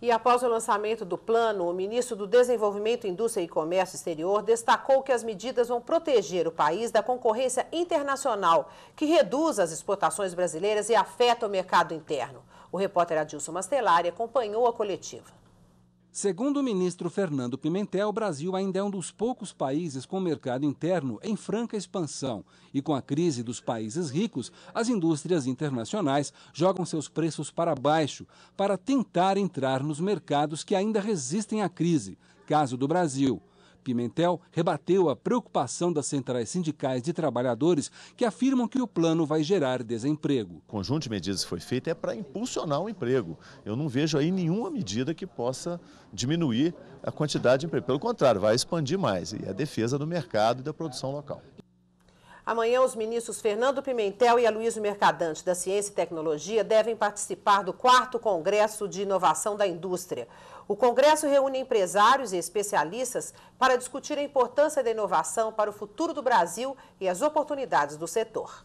E após o lançamento do plano, o ministro do Desenvolvimento, Indústria e Comércio Exterior destacou que as medidas vão proteger o país da concorrência internacional, que reduz as exportações brasileiras e afeta o mercado interno. O repórter Adilson Mastelari acompanhou a coletiva. Segundo o ministro Fernando Pimentel, o Brasil ainda é um dos poucos países com mercado interno em franca expansão. E com a crise dos países ricos, as indústrias internacionais jogam seus preços para baixo para tentar entrar nos mercados que ainda resistem à crise. Caso do Brasil. Pimentel rebateu a preocupação das centrais sindicais de trabalhadores que afirmam que o plano vai gerar desemprego. O conjunto de medidas que foi feito é para impulsionar o emprego. Eu não vejo aí nenhuma medida que possa diminuir a quantidade de emprego. Pelo contrário, vai expandir mais e a defesa do mercado e da produção local. Amanhã, os ministros Fernando Pimentel e Aloysio Mercadante, da Ciência e Tecnologia, devem participar do 4 Congresso de Inovação da Indústria. O Congresso reúne empresários e especialistas para discutir a importância da inovação para o futuro do Brasil e as oportunidades do setor.